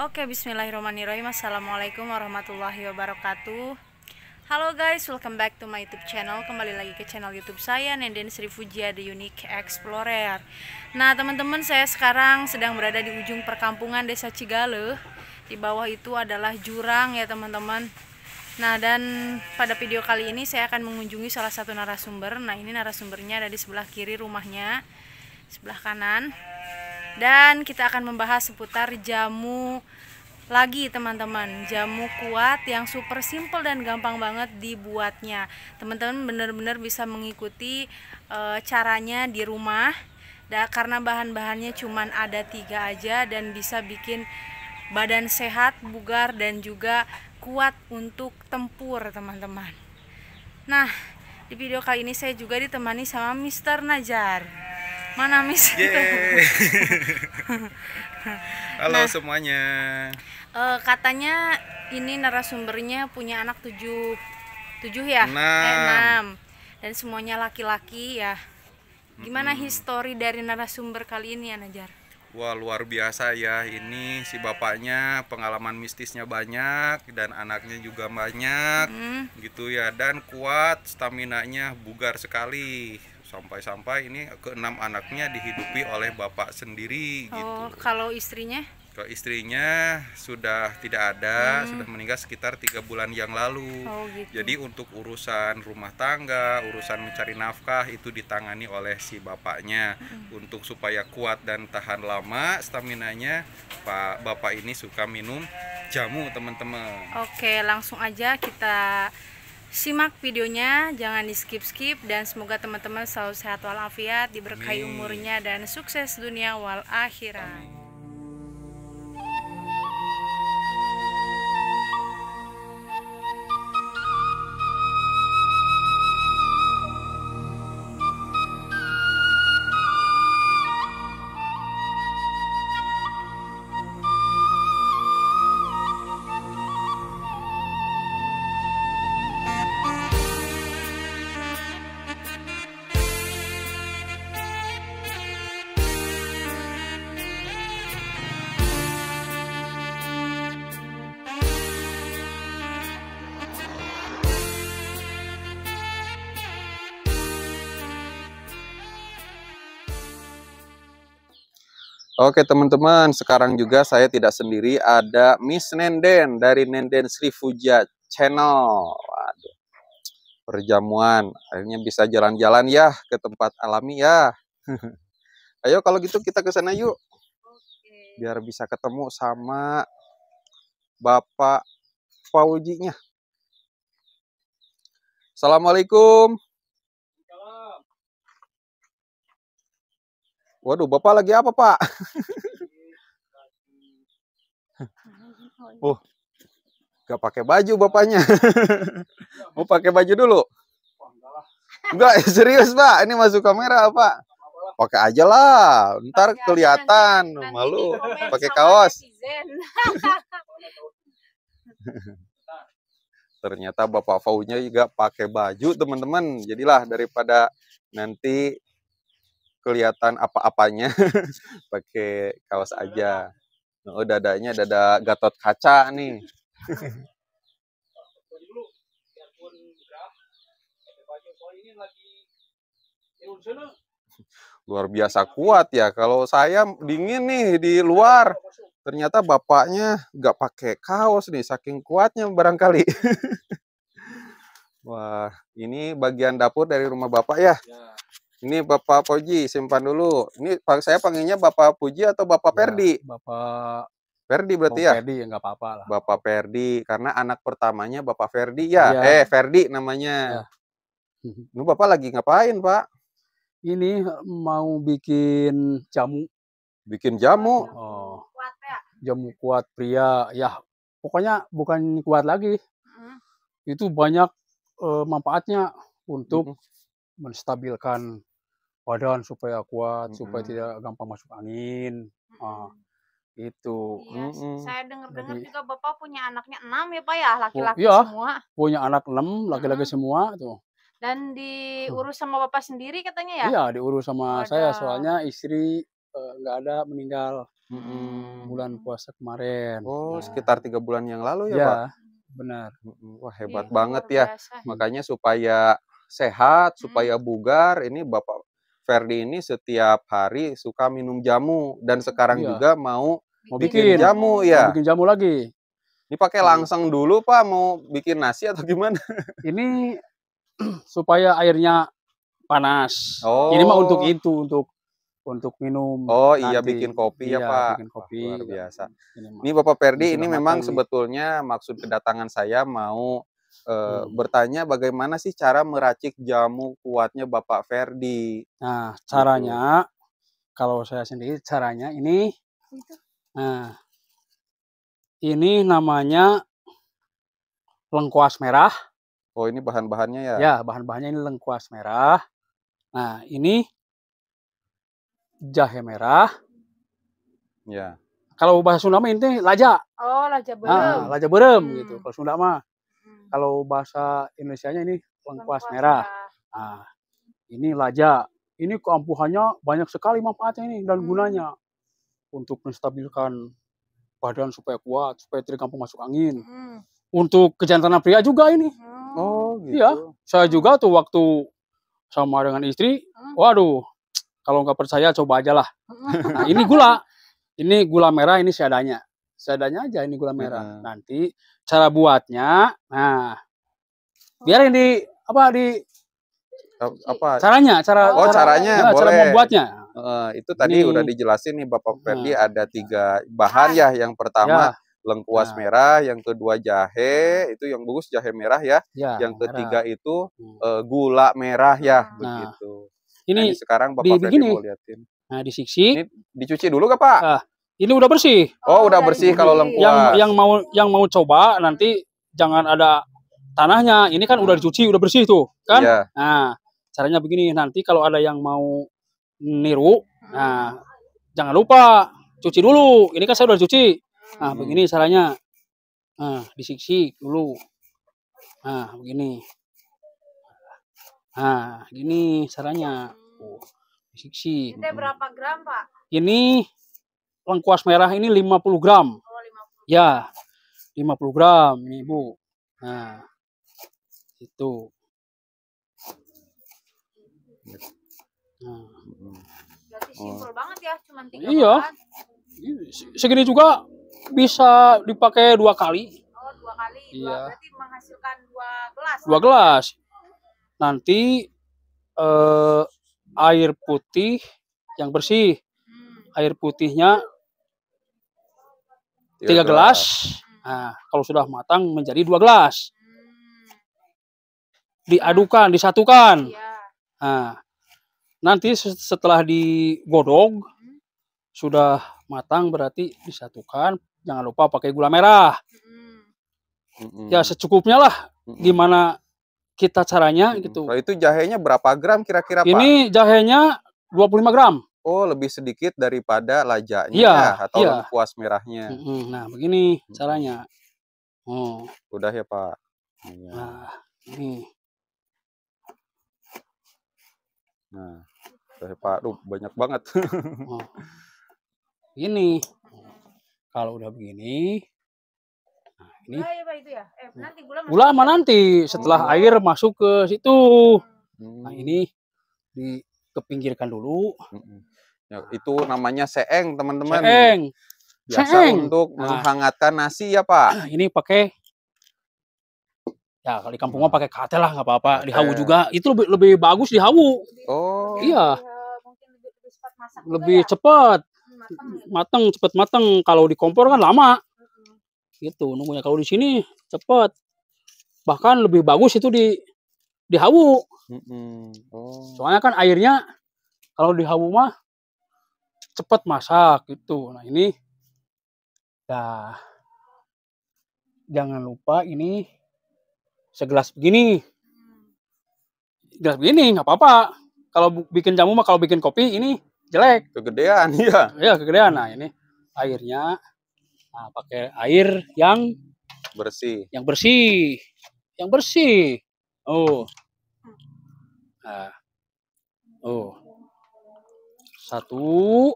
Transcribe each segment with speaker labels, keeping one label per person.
Speaker 1: Oke, bismillahirrahmanirrahim. Assalamualaikum warahmatullahi wabarakatuh. Halo guys, welcome back to my YouTube channel. Kembali lagi ke channel YouTube saya Nenden Sri Fujia The Unique Explorer. Nah, teman-teman, saya sekarang sedang berada di ujung perkampungan Desa Cigale. Di bawah itu adalah jurang ya, teman-teman. Nah, dan pada video kali ini saya akan mengunjungi salah satu narasumber. Nah, ini narasumbernya ada di sebelah kiri rumahnya, sebelah kanan dan kita akan membahas seputar jamu lagi teman-teman jamu kuat yang super simple dan gampang banget dibuatnya teman-teman benar-benar bisa mengikuti e, caranya di rumah da, karena bahan-bahannya cuma ada tiga aja dan bisa bikin badan sehat bugar dan juga kuat untuk tempur teman-teman nah di video kali ini saya juga ditemani sama Mr. Najar Mana Miss? Halo nah, semuanya. Uh, katanya ini narasumbernya punya anak tujuh tujuh ya? Eh, enam. Eh, Dan semuanya laki-laki ya. Gimana hmm. histori dari narasumber kali ini ya Najar?
Speaker 2: Wah luar biasa ya ini si bapaknya pengalaman mistisnya banyak dan anaknya juga banyak hmm. gitu ya dan kuat stamina nya bugar sekali sampai-sampai ini keenam anaknya dihidupi oleh bapak sendiri oh,
Speaker 1: gitu. kalau istrinya?
Speaker 2: Kalau istrinya sudah tidak ada, hmm. sudah meninggal sekitar tiga bulan yang lalu. Oh, gitu. Jadi untuk urusan rumah tangga, urusan mencari nafkah itu ditangani oleh si bapaknya. Hmm. Untuk supaya kuat dan tahan lama staminanya, Pak bapak ini suka minum jamu, teman-teman.
Speaker 1: Oke, langsung aja kita simak videonya jangan di skip skip dan semoga teman-teman selalu sehat walafiat diberkahi umurnya dan sukses dunia wal akhirat
Speaker 2: Oke teman-teman, sekarang juga saya tidak sendiri, ada Miss Nenden dari Nenden Sri Fuja Channel. Waduh, perjamuan, akhirnya bisa jalan-jalan ya ke tempat alami ya. Ayo kalau gitu kita ke sana yuk, biar bisa ketemu sama Bapak Fauji-nya. Assalamualaikum. Waduh, Bapak lagi apa, Pak? oh, gak pakai baju bapaknya. Mau oh, pakai baju dulu? Enggak, eh, serius, Pak. Ini masuk kamera, apa? Pakai aja lah, ntar kelihatan malu. Pakai kaos. Ternyata Bapak Faunya juga pakai baju, teman-teman. Jadilah daripada nanti kelihatan apa-apanya pakai kaos aja. Oh dadanya dada gatot kaca nih. Luar biasa kuat ya. Kalau saya dingin nih di luar. Ternyata bapaknya nggak pakai kaos nih, saking kuatnya barangkali. Wah, ini bagian dapur dari rumah bapak ya? ya. Ini Bapak Puji simpan dulu. Ini saya panggilnya Bapak Puji atau Bapak ya, Bapak Perdi berarti Bapak ya? Perdi ya nggak apa-apa lah. Bapak Perdi karena anak pertamanya Bapak Ferdi ya. ya. Eh Ferdi namanya. Ya. Ini Bapak lagi ngapain Pak? Ini mau bikin jamu. Bikin jamu? Oh. Jamu kuat
Speaker 3: pria. Ya pokoknya bukan kuat lagi. Hmm. Itu banyak uh, manfaatnya untuk hmm menstabilkan badan supaya kuat, mm -hmm. supaya tidak gampang masuk angin. Mm -hmm. ah, itu. Iya, mm -hmm. saya dengar-dengar juga
Speaker 1: Bapak punya anaknya enam ya Pak ya, laki-laki iya, semua.
Speaker 3: punya anak enam, laki-laki mm -hmm. semua tuh.
Speaker 1: Dan diurus sama Bapak sendiri katanya ya? Iya,
Speaker 3: diurus sama saya soalnya istri eh, nggak uh, ada meninggal mm -hmm. bulan puasa
Speaker 2: kemarin. Oh, nah. sekitar tiga bulan yang lalu ya, ya Pak? benar. Wah, hebat ya, banget ya. Biasa. Makanya supaya sehat, supaya bugar, ini Bapak Ferdi ini setiap hari suka minum jamu dan hmm, sekarang iya. juga mau mau bikin, bikin jamu ya. bikin jamu lagi. Ini pakai hmm. langsang dulu Pak mau bikin nasi atau gimana? Ini
Speaker 3: supaya airnya panas.
Speaker 2: Oh. Ini mah untuk oh. itu untuk
Speaker 3: untuk minum. Oh iya, nanti. iya bikin kopi ya, iya, ya Pak. Bikin
Speaker 2: kopi. Luar biasa. Ini, ini Bapak
Speaker 3: Perdi ini, ini memang ini.
Speaker 2: sebetulnya maksud kedatangan saya mau e, hmm. bertanya bagaimana sih cara meracik jamu kuatnya Bapak Ferdi.
Speaker 3: Nah, gitu. caranya gitu. kalau saya sendiri caranya ini Nah, ini namanya lengkuas merah. Oh, ini bahan-bahannya ya? Ya, bahan-bahannya ini lengkuas merah. Nah, ini jahe merah. Ya. Kalau bahasa Sunda mah ini laja.
Speaker 4: Oh, laja ah, berem. Nah, laja berem gitu. hmm. gitu.
Speaker 3: Kalau Sunda mah kalau bahasa Indonesia-nya ini lengkuas merah. Ya. Nah, ini laja. Ini keampuhannya banyak sekali manfaatnya ini dan hmm. gunanya untuk menstabilkan badan supaya kuat, supaya tidak gampang masuk angin. Hmm. Untuk kejantanan pria juga ini. Hmm. Oh, iya, gitu. Iya, saya juga tuh waktu sama dengan istri, hmm. waduh, kalau nggak percaya coba aja lah. Hmm. nah, ini gula, ini gula merah ini seadanya seadanya aja ini gula merah. Nanti cara buatnya, nah biar yang di apa di
Speaker 2: apa caranya cara oh cara, caranya ya, boleh. cara membuatnya uh, itu tadi ini. udah dijelasin nih bapak Ferdi nah. ada tiga bahan ya yang pertama ya. lengkuas nah. merah yang kedua jahe nah. itu yang bagus jahe merah ya, ya yang ketiga itu uh, gula merah ya nah. begitu ini, nah, ini sekarang bapak Ferdi mau liatin nah disiksi ini dicuci dulu gak pak ah ini udah bersih. Oh, udah oh, bersih iya, kalau iya. lengkuas. Yang yang
Speaker 3: mau yang mau coba nanti jangan ada tanahnya. Ini kan udah dicuci, udah bersih tuh, kan? Iya. Nah, caranya begini. Nanti kalau ada yang mau niru, nah jangan lupa cuci dulu. Ini kan saya udah cuci. Nah, hmm. begini caranya. Nah, disiksi dulu. Nah, begini. Nah, gini caranya. Oh, disiksi. Ini
Speaker 4: berapa gram, Pak?
Speaker 3: Ini lengkuas merah ini 50 gram. Oh, 50. Ya, 50 gram ini Bu. Nah, itu.
Speaker 4: Nah. Berarti oh. banget ya, cuma tiga Iya. Bahan.
Speaker 3: Iya, segini juga bisa dipakai dua kali.
Speaker 4: Oh, dua kali. Dua, Iya. berarti menghasilkan dua gelas. Dua gelas.
Speaker 3: Nanti eh, air putih yang bersih. Hmm. Air putihnya tiga, tiga gelas. gelas. Nah, kalau sudah matang menjadi dua gelas. Diadukan, disatukan. Iya. Nah, nanti setelah digodok sudah matang berarti disatukan. Jangan lupa pakai gula merah. Ya secukupnya lah. Gimana kita
Speaker 2: caranya gitu. Kalau itu jahenya berapa gram kira-kira Pak? Ini
Speaker 3: jahenya 25
Speaker 2: gram oh lebih sedikit daripada lajanya iya, ya, atau ya. lengkuas merahnya. Nah begini caranya. Oh. Udah ya Pak. Ya. Nah ini. Nah udah ya Pak. Duh, banyak
Speaker 3: banget. oh. Ini kalau udah begini. Nah, ini. Gula ah,
Speaker 4: ya, Pak, itu ya? Eh, hmm. nanti gula, gula sama ya? nanti
Speaker 3: setelah oh. air masuk
Speaker 2: ke situ. Nah hmm. ini di kepinggirkan dulu. Hmm. Ya, ah. itu namanya seeng, teman-teman. Seeng. Biasa seeng. untuk nah. menghangatkan nasi ya, Pak. Ini pakai Ya, kalau di kampung mah nah. pakai kate lah, nggak
Speaker 3: apa-apa. di hawu juga. Itu lebih lebih bagus hawu. Oh. Iya. iya lebih cepat. matang ya. cepat hmm, matang ya. Kalau di kompor kan lama. Gitu nunggunya. Kalau di sini cepat. Bahkan lebih bagus itu di hawu.
Speaker 4: Mm
Speaker 3: Soalnya kan airnya kalau di hawu mah cepat masak gitu. Nah ini, nah jangan lupa ini segelas begini, segelas begini nggak apa-apa. Kalau bikin jamu mah kalau bikin kopi ini jelek. Kegedean ya. Iya kegedean. Nah ini airnya, nah pakai air yang bersih. Yang bersih, yang bersih. Oh, nah, oh satu.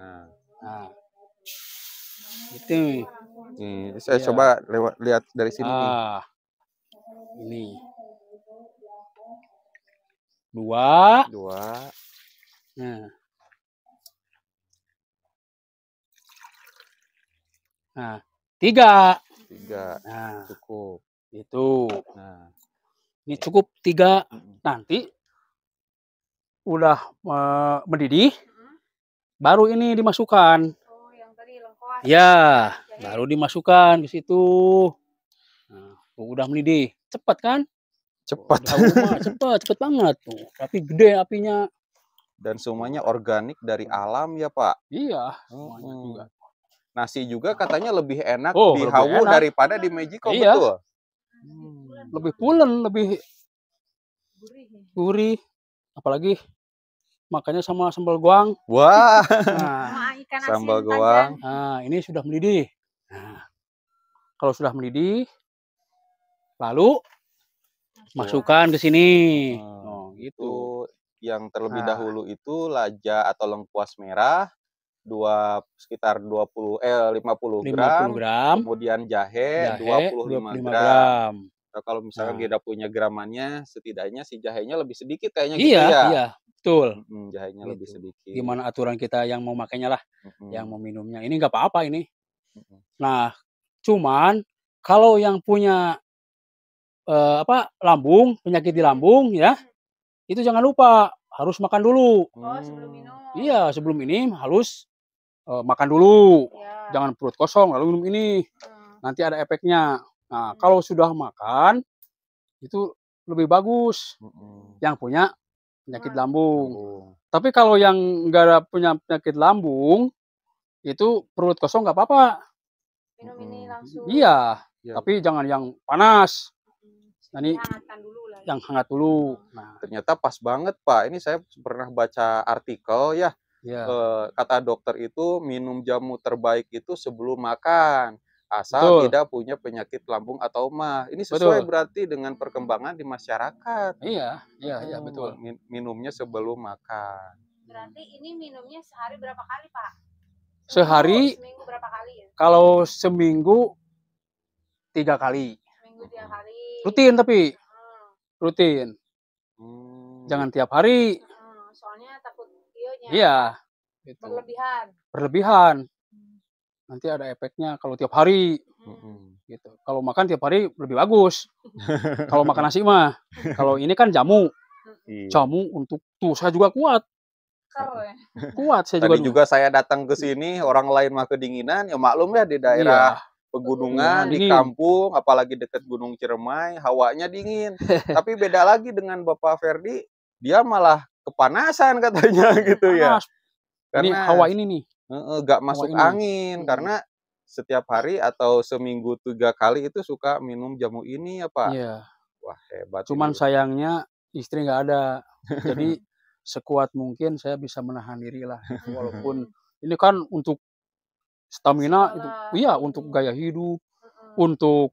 Speaker 3: Nah. nah. Itu.
Speaker 2: Nih, saya ya. coba lewat lihat dari sini. Ah. Nih. Ini.
Speaker 4: Dua. Dua. Nah. Nah,
Speaker 3: tiga. Tiga. Nah, cukup. Itu. Nah. Ini cukup tiga. Nanti udah uh, mendidih, hmm. baru ini dimasukkan. Oh, yang tadi lengkoas. Ya, Jadi... Iya, iya. baru dimasukkan di situ. Nah, udah mendidih, cepat kan?
Speaker 2: Cepat. Cepet, cepat, cepat banget tuh. Tapi gede apinya. Dan semuanya organik dari alam ya Pak? Iya, hmm. juga. Nasi juga katanya lebih enak oh, di Hawu daripada di Magico, iya. betul?
Speaker 3: Hmm. Lebih pulen, lebih gurih ya? apalagi makanya sama sambal goang. Wah. Nah, ikan sambal goang. Nah, ini sudah mendidih. Nah, kalau sudah mendidih, lalu masukkan ke sini. Hmm. Oh,
Speaker 2: gitu. Yang terlebih nah. dahulu itu laja atau lengkuas merah dua sekitar 20 eh 50 gram, 50 gram. kemudian jahe, jahe 25, 25 gram. gram. Nah, kalau misalkan nah. kita punya gramannya setidaknya si jahenya lebih sedikit kayaknya gitu iya, gitu ya. Iya, Betul. Mm, jahenya lebih gitu. sedikit. Gimana
Speaker 3: aturan kita yang mau makainya lah, hmm yang mau minumnya. Ini nggak apa-apa ini. hmm Nah, cuman kalau yang punya uh, apa lambung, penyakit di hmm. lambung ya, itu jangan lupa harus makan dulu.
Speaker 4: Oh, sebelum
Speaker 3: minum. Iya, sebelum ini harus uh, makan dulu. Ya. Jangan perut kosong lalu minum ini. Hmm. Nanti ada efeknya. Nah, hmm. kalau sudah makan itu lebih bagus. Hmm. Yang punya penyakit lambung. Oh. Tapi kalau yang nggak ada punya penyakit lambung, itu perut kosong nggak apa-apa.
Speaker 4: Minum ini hmm. langsung. Iya, ya. tapi
Speaker 2: iya. jangan yang panas. Hmm. Nah, ini dulu lah. Ya. yang hangat dulu. Oh. Nah, ternyata pas banget Pak. Ini saya pernah baca artikel ya. Yeah. Iya. kata dokter itu minum jamu terbaik itu sebelum makan asal Betul. tidak punya penyakit lambung atau mah. Ini sesuai betul. berarti dengan perkembangan di masyarakat. Iya,
Speaker 4: iya, iya oh, betul.
Speaker 2: Min minumnya sebelum makan.
Speaker 4: Berarti ini minumnya sehari berapa kali, Pak?
Speaker 3: Sehari?
Speaker 4: Seminggu berapa kali ya?
Speaker 3: Kalau seminggu tiga kali.
Speaker 4: Seminggu tiga kali.
Speaker 3: Rutin tapi. Hmm. Rutin. Hmm. Jangan tiap hari.
Speaker 4: Hmm, soalnya takut Iya. Gitu. Berlebihan.
Speaker 3: Berlebihan nanti ada efeknya kalau tiap hari
Speaker 4: hmm. gitu
Speaker 3: kalau makan tiap hari lebih bagus kalau makan nasi mah kalau ini kan jamu iya. jamu untuk tuh saya juga kuat
Speaker 2: ya.
Speaker 3: kuat saya Tadi juga juga
Speaker 2: saya datang ke sini orang lain mah kedinginan ya maklum ya di daerah iya. pegunungan di kampung apalagi dekat Gunung Ciremai hawanya dingin tapi beda lagi dengan Bapak Ferdi dia malah kepanasan katanya gitu ya. Panas. ya karena ini hawa ini nih nggak uh, masuk angin hmm. karena setiap hari atau seminggu tiga kali itu suka minum jamu ini apa ya, iya. Wah hebat. Cuman ini.
Speaker 3: sayangnya istri nggak ada. Jadi sekuat mungkin saya bisa menahan diri lah. Gitu, walaupun ini kan untuk stamina itu, iya untuk hmm. gaya hidup, hmm. untuk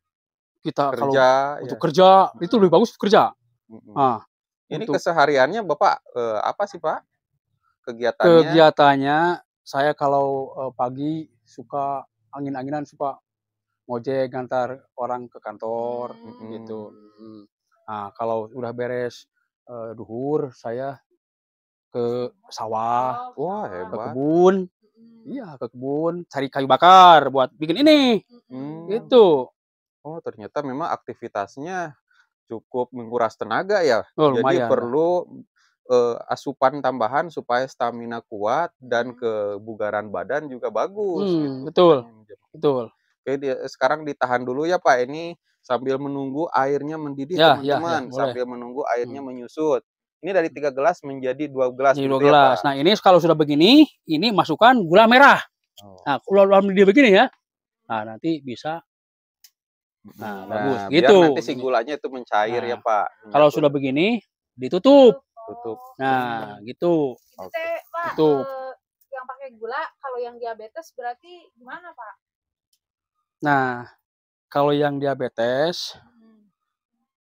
Speaker 3: kita kerja, kalau ya. untuk kerja itu lebih bagus kerja. Nah, ini untuk, kesehariannya
Speaker 2: bapak eh, apa sih pak? Kegiatannya?
Speaker 3: Kegiatannya saya kalau uh, pagi suka angin-anginan suka ngojek ngantar orang ke kantor hmm. gitu. Nah, kalau udah beres uh, duhur saya ke sawah, oh, wah hebat. ke kebun. Hmm.
Speaker 2: Iya, ke kebun cari kayu bakar buat bikin ini. Hmm. Itu. Oh, ternyata memang aktivitasnya cukup menguras tenaga ya. Oh, Jadi lumayan. perlu uh, asupan tambahan supaya stamina kuat dan hmm. kebugaran badan juga bagus.
Speaker 3: Hmm, gitu. Betul, kan,
Speaker 2: gitu. betul. Oke, dia, sekarang ditahan dulu ya Pak. Ini sambil menunggu airnya mendidih teman-teman, ya, ya, ya, sambil menunggu airnya hmm. menyusut. Ini dari tiga gelas menjadi dua gelas. Jadi gitu dua ya, gelas.
Speaker 3: Ya, nah ini kalau sudah begini, ini masukkan gula merah. Oh. Nah kalau dia begini ya, nah nanti bisa
Speaker 2: hmm, Nah, nah bagus. gitu. Nanti si gulanya itu mencair ya, nah, ya Pak. Nah, kalau
Speaker 3: sudah begini ditutup tutup. Nah, gitu. Itu Pak. Tutup.
Speaker 4: Eh, yang pakai gula kalau yang diabetes berarti gimana, Pak?
Speaker 3: Nah, kalau yang diabetes hmm.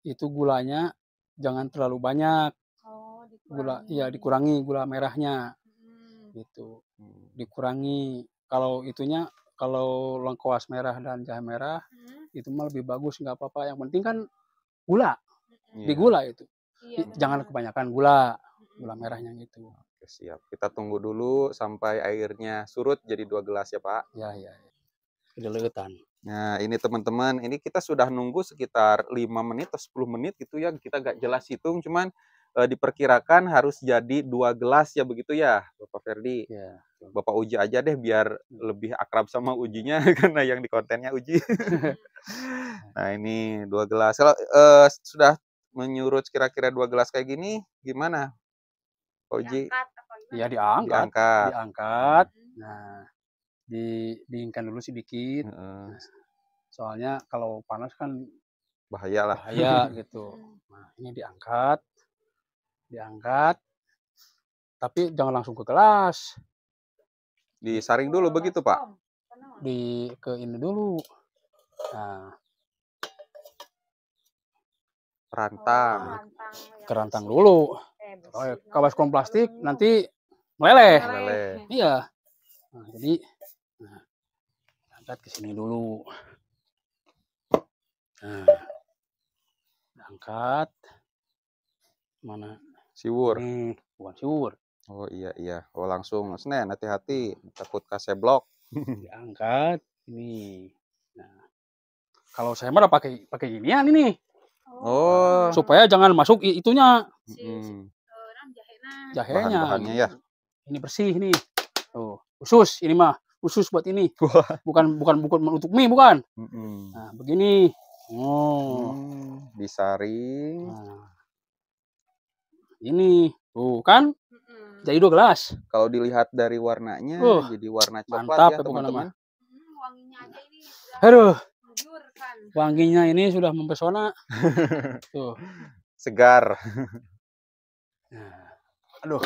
Speaker 3: itu gulanya jangan terlalu banyak. Oh, dikurangi. Gula iya dikurangi gula merahnya. Hmm. Gitu. Hmm. Dikurangi. Kalau itunya kalau lengkuas merah dan jahe merah hmm. itu mah lebih bagus nggak apa-apa yang penting kan gula
Speaker 2: yeah. Hmm. di gula itu Iya,
Speaker 3: Jangan kebanyakan gula, gula hmm. merahnya
Speaker 2: gitu. Oke, siap. Kita tunggu dulu sampai airnya surut jadi dua gelas ya, Pak. Ya, iya, ya. Kedeletan. Nah, ini teman-teman, ini kita sudah nunggu sekitar 5 menit atau 10 menit gitu ya. Kita gak jelas hitung, cuman e, diperkirakan harus jadi dua gelas ya begitu ya, Bapak Ferdi. Iya. Bapak uji aja deh biar hmm. lebih akrab sama ujinya karena yang di kontennya uji. Hmm. nah, ini dua gelas. Kalau uh, sudah menyurut kira-kira dua gelas kayak gini gimana? Oji. Iya diangkat. Diangkat.
Speaker 3: Diangkat. Hmm. Nah, dinginkan dulu sedikit. Hmm. Nah, soalnya kalau panas kan
Speaker 2: bahaya lah. Bahaya
Speaker 3: gitu. Hmm. Nah, ini diangkat. Diangkat. Tapi jangan langsung ke gelas.
Speaker 2: Disaring dulu begitu, Pak.
Speaker 3: Di ke ini dulu.
Speaker 2: Nah, Kerantang. Oh,
Speaker 4: ya.
Speaker 3: kerantang dulu. oh, kawas kom plastik nanti meleleh. meleleh. Iya. Nah, jadi nah, angkat ke sini dulu.
Speaker 2: Nah, angkat mana? Siwur. Hmm, bukan siwur. Oh iya iya. Oh langsung Senen hati-hati takut blok. Diangkat ini. Nah, kalau saya mah pakai pakai ginian ini. Oh. oh. Supaya jangan
Speaker 3: masuk itunya. hmm. Jahenya. Bahan ya. Ini bersih nih. Oh. khusus ini mah khusus buat ini. bukan bukan bukan untuk mie bukan. Nah, begini.
Speaker 2: Oh.
Speaker 4: Hmm.
Speaker 2: Disaring. Nah. Ini. Tuh, kan? Jadi dua gelas. Kalau dilihat dari warnanya uh, jadi warna coklat mantap, ya, ya teman-teman. Mm, wanginya aja ini.
Speaker 3: Aduh. Wanginya ini sudah mempesona. Tuh.
Speaker 2: Segar.
Speaker 3: Nah, aduh.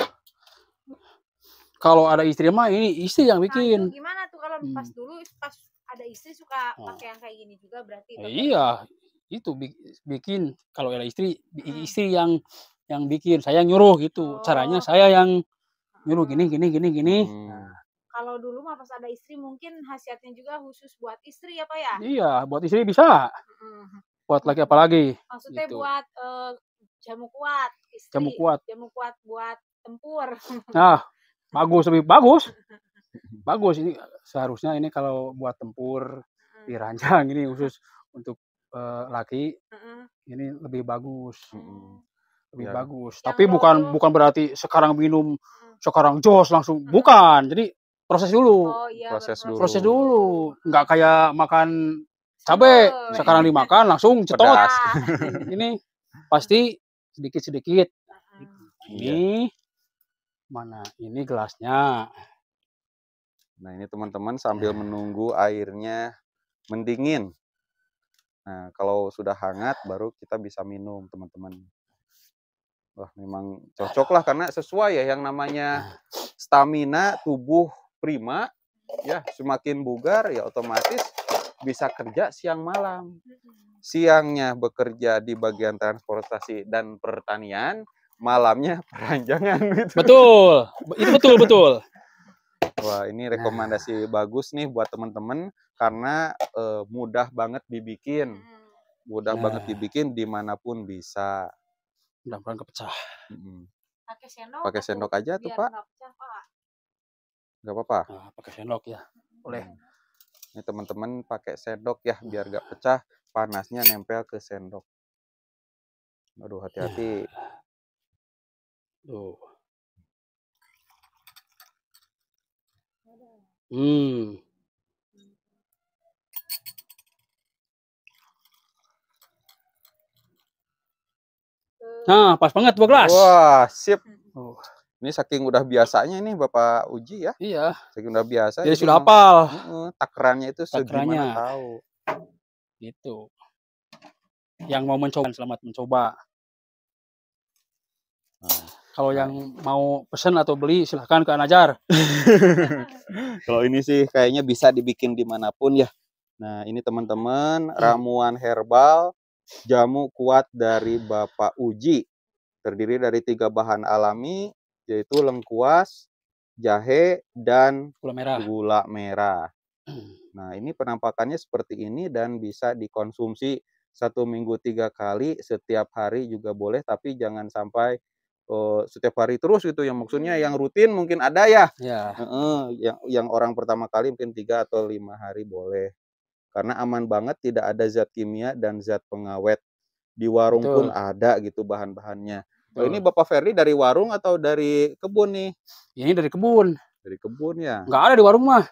Speaker 3: Kalau ada istri mah ini istri yang nah, bikin. Nah, gimana
Speaker 4: tuh kalau pas hmm. dulu pas ada istri suka oh. pakai yang kayak gini juga berarti? Eh,
Speaker 3: iya, itu bikin kalau ada istri hmm. istri yang yang bikin saya nyuruh gitu. Oh. Caranya saya yang nyuruh gini gini gini gini. Hmm
Speaker 4: kalau dulu mah pas ada istri mungkin khasiatnya juga khusus buat istri ya pak ya iya
Speaker 3: buat istri bisa hmm. buat lagi apalagi maksudnya gitu. buat
Speaker 4: uh, jamu kuat istri, jamu kuat jamu kuat buat tempur nah
Speaker 3: bagus lebih bagus bagus ini seharusnya ini kalau buat tempur hmm. dirancang ini khusus untuk uh, laki ini lebih bagus lebih ya. bagus. Yang Tapi bukan bukan berarti sekarang minum, hmm. sekarang jos langsung hmm. bukan. Jadi proses dulu. Oh,
Speaker 2: iya, proses dulu. Proses
Speaker 3: dulu. Nggak kayak makan cabe oh, sekarang dimakan langsung cetot. ini pasti sedikit-sedikit. Ini
Speaker 2: mana? Ini gelasnya. Nah, ini teman-teman sambil nah. menunggu airnya mendingin. Nah, kalau sudah hangat baru kita bisa minum, teman-teman. Wah, memang cocok lah karena sesuai ya yang namanya nah. stamina tubuh prima ya semakin bugar ya otomatis bisa kerja siang malam. Siangnya bekerja di bagian transportasi dan pertanian, malamnya peranjangan gitu. Betul. Itu betul betul. Wah, ini rekomendasi nah. bagus nih buat teman-teman karena eh, mudah banget dibikin. Mudah nah. banget dibikin dimanapun bisa. mudah kepecah. Mm -hmm.
Speaker 4: Pakai sendok. sendok aja tuh, Pak
Speaker 2: nggak apa-apa nah, pakai sendok ya boleh
Speaker 4: hmm.
Speaker 2: ini teman-teman pakai sendok ya biar nggak pecah panasnya nempel ke sendok aduh
Speaker 4: hati-hati tuh hmm
Speaker 3: Nah, pas banget dua gelas. Wah,
Speaker 2: sip. Oh. Ini saking udah biasanya ini Bapak Uji ya. Iya. Saking udah biasa. Dia sudah hafal. takrannya itu segimana tahu. Gitu.
Speaker 3: Yang mau mencoba selamat mencoba.
Speaker 2: Nah, kalau nah. yang mau pesen atau beli silahkan ke Anajar. kalau ini sih kayaknya bisa dibikin dimanapun ya. Nah ini teman-teman iya. ramuan herbal jamu kuat dari Bapak Uji terdiri dari tiga bahan alami yaitu lengkuas, jahe dan gula merah. Gula merah. Nah, ini penampakannya seperti ini dan bisa dikonsumsi satu minggu tiga kali setiap hari juga boleh tapi jangan sampai uh, setiap hari terus gitu yang maksudnya yang rutin mungkin ada ya, ya. Uh, yang yang orang pertama kali mungkin tiga atau lima hari boleh karena aman banget tidak ada zat kimia dan zat pengawet di warung Betul. pun ada gitu bahan-bahannya Oh, ini Bapak Ferdi dari warung atau dari kebun nih? ini dari kebun. Dari kebun ya. Enggak ada di warung mah.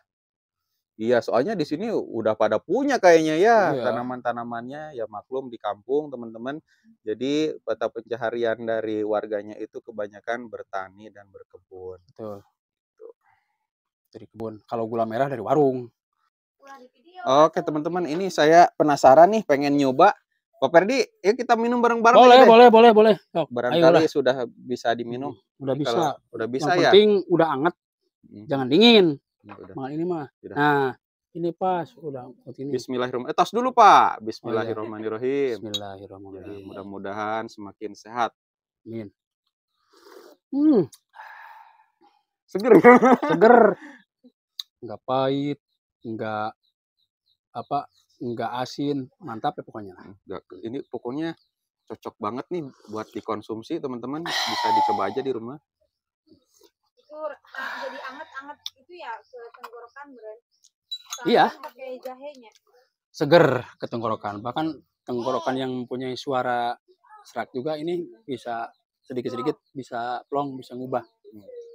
Speaker 2: Iya, soalnya di sini udah pada punya kayaknya ya iya. tanaman-tanamannya ya maklum di kampung teman-teman. Jadi peta pencaharian dari warganya itu kebanyakan bertani dan berkebun. Betul. Tuh. Gitu. Dari kebun. Kalau gula merah dari warung. Oke teman-teman, ini saya penasaran nih pengen nyoba Pak Perdi, ya kita minum bareng-bareng. Boleh, boleh, boleh, boleh, boleh. Barangkali sudah bisa diminum. Hmm, udah bisa. Kalau, udah bisa Yang ya. penting udah anget. Hmm. Jangan dingin. Ya, ini mah. Nah, ini pas udah ini. Bismillahirrahmanirrahim. Eh, tas dulu, Pak. Bismillahirrahmanirrahim. Oh, iya, iya, iya. Bismillahirrahmanirrahim. Ya, mudah-mudahan semakin sehat. Amin.
Speaker 4: Hmm. Seger. Seger.
Speaker 3: Enggak pahit, enggak apa
Speaker 2: nggak asin, mantap ya pokoknya. Gitu. ini pokoknya cocok banget nih buat dikonsumsi teman-teman bisa dicoba aja di rumah.
Speaker 4: Itu eh, jadi anget-anget itu ya ke tenggorokan Iya. Kan pakai jahenya.
Speaker 3: Seger ke Bahkan tenggorokan yang mempunyai suara serak juga ini bisa sedikit-sedikit iya. bisa
Speaker 2: plong, bisa ngubah.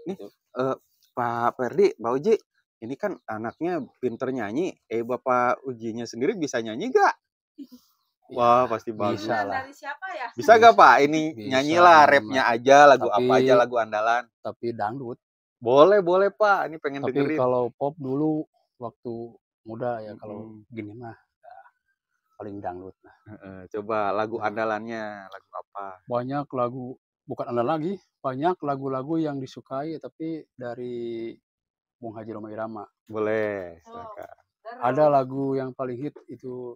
Speaker 2: Nih, uh, Pak Ferdi, Pak Uji, ini kan anaknya pinter nyanyi eh bapak ujinya sendiri bisa nyanyi gak ya, Wah pasti bagus. Ya? Bisa lah.
Speaker 4: Bisa gak pak? Ini bisa, nyanyilah rapnya aja, lagu tapi, apa aja, lagu
Speaker 2: andalan. Tapi dangdut. Boleh boleh pak. Ini pengen tapi dengerin. kalau
Speaker 3: pop dulu waktu muda ya kalau gini mah ya,
Speaker 2: paling dangdut. Coba lagu iya. andalannya lagu apa?
Speaker 3: Banyak lagu bukan andal lagi, banyak lagu-lagu yang disukai tapi dari Bung Haji Roma Irama. Boleh, oh, silakan. Ada lagu yang paling hit itu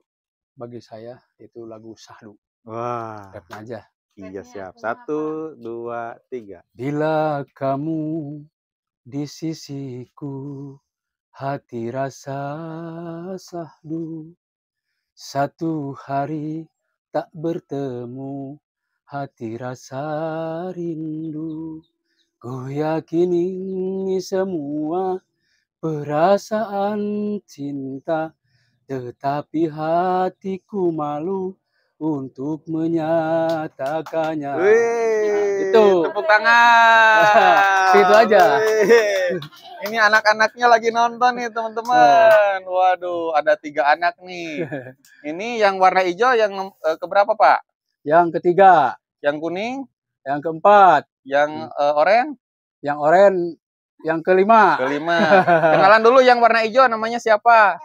Speaker 3: bagi saya itu lagu Sahdu. Wah. Rap aja. Iya siap.
Speaker 2: Satu, dua, tiga.
Speaker 3: Bila kamu di sisiku hati rasa sahdu satu hari tak bertemu hati rasa rindu Ku ini semua perasaan cinta, tetapi hatiku malu untuk menyatakannya. Wee, nah, itu tepuk tangan. itu aja. Wee.
Speaker 2: Ini anak-anaknya lagi nonton nih teman-teman. Eh. Waduh, ada tiga anak nih. Ini yang warna hijau yang eh, keberapa pak?
Speaker 3: Yang ketiga.
Speaker 2: Yang kuning? Yang keempat. Yang hmm. uh, oranye?
Speaker 3: Yang oranye. Yang kelima.
Speaker 2: Kelima. Kenalan dulu yang warna hijau namanya siapa?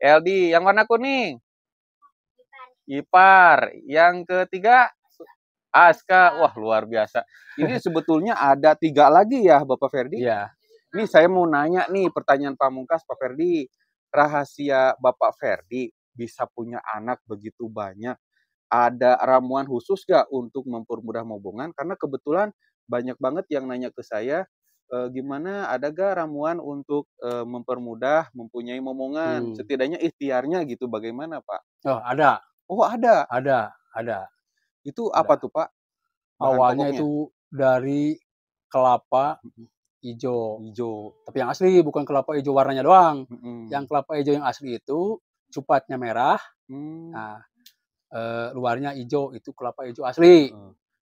Speaker 2: LD. LD. Yang warna kuning? Ipar. Ipar. Yang ketiga? Aska. Wah, luar biasa. Ini sebetulnya ada tiga lagi ya, Bapak Ferdi? Iya. Ini saya mau nanya nih pertanyaan pamungkas Pak Ferdi. Rahasia Bapak Ferdi bisa punya anak begitu banyak ada ramuan khusus gak untuk mempermudah hubungan? Karena kebetulan banyak banget yang nanya ke saya, e, gimana ada gak ramuan untuk e, mempermudah mempunyai momongan? Hmm. Setidaknya ikhtiarnya gitu, bagaimana Pak? Oh ada. Oh ada? Ada, ada. Itu ada. apa tuh Pak? Bahan Awalnya pokoknya? itu
Speaker 3: dari kelapa hijau. Hijau. Tapi yang asli bukan kelapa hijau warnanya doang. Hmm. Yang kelapa hijau yang asli itu cupatnya merah. Hmm. Nah, eh, luarnya hijau itu kelapa hijau asli.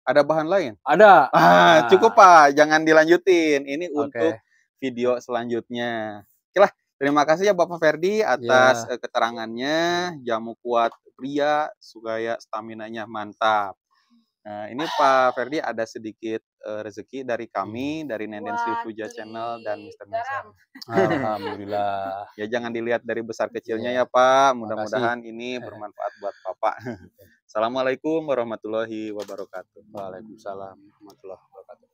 Speaker 3: Ada
Speaker 2: bahan lain? Ada. Ah, nah. cukup Pak, jangan dilanjutin. Ini okay. untuk video selanjutnya. Oke lah, terima kasih ya Bapak Ferdi atas yeah. Iya. keterangannya. Jamu kuat pria, sugaya stamina-nya mantap. Nah, ini Pak Ferdi ada sedikit uh, rezeki dari kami, hmm. dari Nenden Sri Puja Channel dan Mister Nizam. Alhamdulillah. ya jangan dilihat dari besar iya, kecilnya ya, ya Pak. Mudah-mudahan ini bermanfaat buat Bapak. Iya. Assalamualaikum warahmatullahi wabarakatuh. Waalaikumsalam
Speaker 4: warahmatullahi wabarakatuh.